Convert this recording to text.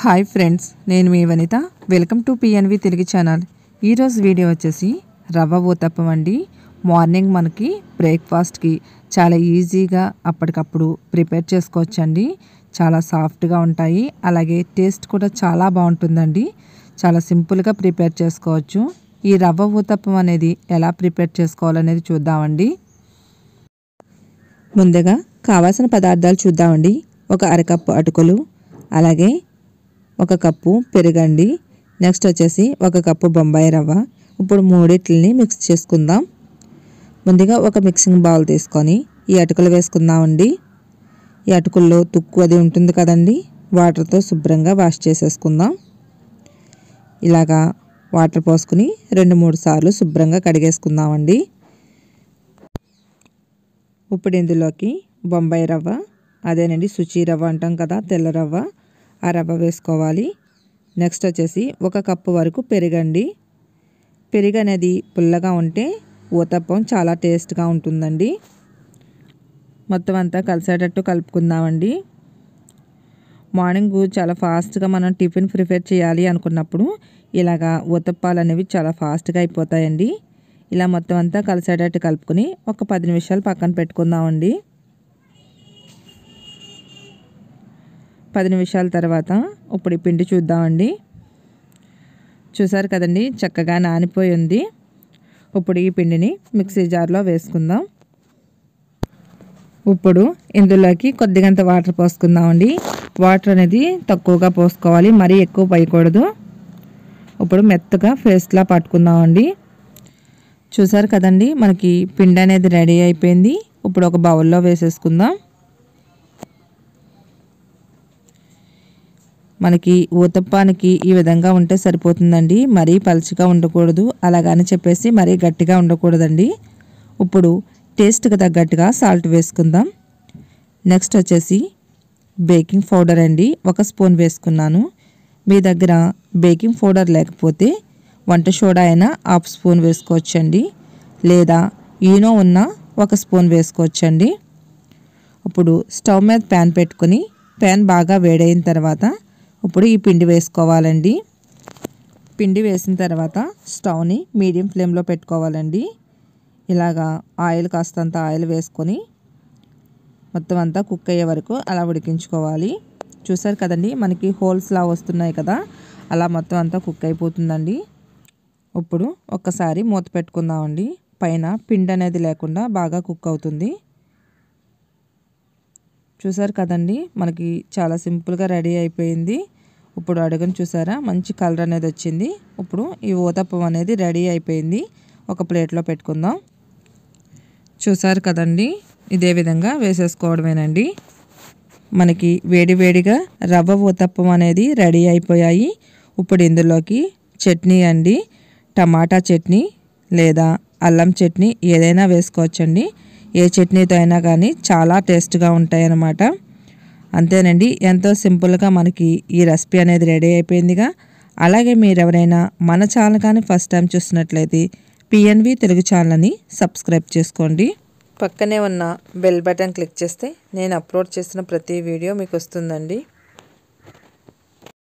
hi friends నేను మీ Vanitha welcome to PNV Telugu channel ఈరోజు వీడియో వచ్చేసి రవ్వ ఊతప్పం అండి మార్నింగ్ మనకి బ్రేక్ఫాస్ట్కి చాలా ఈజీగా అప్పటికప్పుడు ప్రిపేర్ చేసుకోవచ్చండి చాలా సాఫ్ట్గా ఉంటాయి అలాగే టేస్ట్ కూడా చాలా బాగుంటుందండి చాలా సింపుల్గా ప్రిపేర్ చేసుకోవచ్చు ఈ రవ్వ ఊతప్పం అనేది ఎలా ప్రిపేర్ చేసుకోవాలనేది చూద్దామండి ముందుగా కావాల్సిన పదార్థాలు చూద్దామండి ఒక అరకప్పు అటుకులు అలాగే ఒక కప్పు పెరుగండి నెక్స్ట్ వచ్చేసి ఒక కప్పు బొంబాయి రవ్వ ఇప్పుడు మూడిట్లని మిక్స్ చేసుకుందాం ముందుగా ఒక మిక్సింగ్ బౌల్ తీసుకొని ఈ అటుకులు వేసుకుందామండి ఈ అటుకుల్లో తుక్కు అది ఉంటుంది కదండి వాటర్తో శుభ్రంగా వాష్ చేసేసుకుందాం ఇలాగా వాటర్ పోసుకుని రెండు మూడు సార్లు శుభ్రంగా కడిగేసుకుందామండి ఇప్పుడు ఇందులోకి బొంబాయి రవ్వ అదేనండి శుచి రవ్వ అంటాం కదా తెల్ల రవ్వ ఆ రవ్వ వేసుకోవాలి నెక్స్ట్ వచ్చేసి ఒక కప్పు వరకు పెరగండి పెరుగు అనేది పుల్లగా ఉంటే ఊతప్పం చాలా టేస్ట్గా ఉంటుందండి మొత్తం అంతా కలిసేటట్టు కలుపుకుందామండి మార్నింగ్ చాలా ఫాస్ట్గా మనం టిఫిన్ ప్రిపేర్ చేయాలి అనుకున్నప్పుడు ఇలాగా ఊతప్పాలు అనేవి చాలా ఫాస్ట్గా అయిపోతాయండి ఇలా మొత్తం అంతా కలిసేటట్టు కలుపుకుని ఒక పది నిమిషాలు పక్కన పెట్టుకుందామండి పది నిమిషాల తర్వాత ఇప్పుడు ఈ పిండి చూద్దామండి చూసారు కదండి చక్కగా నానిపోయి ఉంది ఇప్పుడు ఈ పిండిని మిక్సీ జార్లో వేసుకుందాం ఇప్పుడు ఇందులోకి కొద్దిగంత వాటర్ పోసుకుందామండి వాటర్ అనేది తక్కువగా పోసుకోవాలి మరీ ఎక్కువ పోయకూడదు ఇప్పుడు మెత్తగా ఫేస్లా పట్టుకుందామండి చూసారు కదండి మనకి పిండి అనేది రెడీ అయిపోయింది ఇప్పుడు ఒక బౌల్లో వేసేసుకుందాం మనకి ఊతప్పానికి ఈ విధంగా ఉంటే సరిపోతుందండి మరీ పలుచగా ఉండకూడదు అలాగని చెప్పేసి మరీ గట్టిగా ఉండకూడదండి ఇప్పుడు టేస్ట్కి తగ్గట్టుగా సాల్ట్ వేసుకుందాం నెక్స్ట్ వచ్చేసి బేకింగ్ పౌడర్ అండి ఒక స్పూన్ వేసుకున్నాను మీ దగ్గర బేకింగ్ పౌడర్ లేకపోతే వంట సోడా అయినా హాఫ్ స్పూన్ వేసుకోవచ్చండి లేదా ఈనో ఉన్న ఒక స్పూన్ వేసుకోవచ్చండి ఇప్పుడు స్టవ్ మీద ప్యాన్ పెట్టుకుని ప్యాన్ బాగా వేడైన తర్వాత ఇప్పుడు ఈ పిండి వేసుకోవాలండి పిండి వేసిన తర్వాత స్టవ్ని మీడియం ఫ్లేమ్లో పెట్టుకోవాలండి ఇలాగా ఆయిల్ కాస్తంత ఆయిల్ వేసుకొని మొత్తం అంతా కుక్ అయ్యే వరకు అలా ఉడికించుకోవాలి చూసారు కదండి మనకి హోల్స్లా వస్తున్నాయి కదా అలా మొత్తం అంతా కుక్ అయిపోతుందండి ఇప్పుడు ఒక్కసారి మూత పెట్టుకుందామండి పైన పిండి అనేది లేకుండా బాగా కుక్ అవుతుంది చూసారు కదండి మనకి చాలా సింపుల్గా రెడీ అయిపోయింది ఇప్పుడు అడుగును చూసారా మంచి కలర్ అనేది వచ్చింది ఇప్పుడు ఈ ఊతప్పం అనేది రెడీ అయిపోయింది ఒక ప్లేట్లో పెట్టుకుందాం చూసారు కదండి ఇదే విధంగా వేసేసుకోవడమేనండి మనకి వేడివేడిగా రవ్వ ఊతప్పం అనేది రెడీ అయిపోయాయి ఇప్పుడు ఇందులోకి చట్నీ అండి టమాటా చట్నీ లేదా అల్లం చట్నీ ఏదైనా వేసుకోవచ్చండి ఏ చట్నీతో అయినా కానీ చాలా టేస్ట్గా ఉంటాయి అన్నమాట అంతేనండి ఎంతో సింపుల్గా మనకి ఈ రెసిపీ అనేది రెడీ అయిపోయిందిగా అలాగే మీరు ఎవరైనా మన ఛానల్ కానీ ఫస్ట్ టైం చూసినట్లయితే పిఎన్వి తెలుగు ఛానల్ని సబ్స్క్రైబ్ చేసుకోండి పక్కనే ఉన్న బెల్ బటన్ క్లిక్ చేస్తే నేను అప్లోడ్ చేసిన ప్రతి వీడియో మీకు వస్తుందండి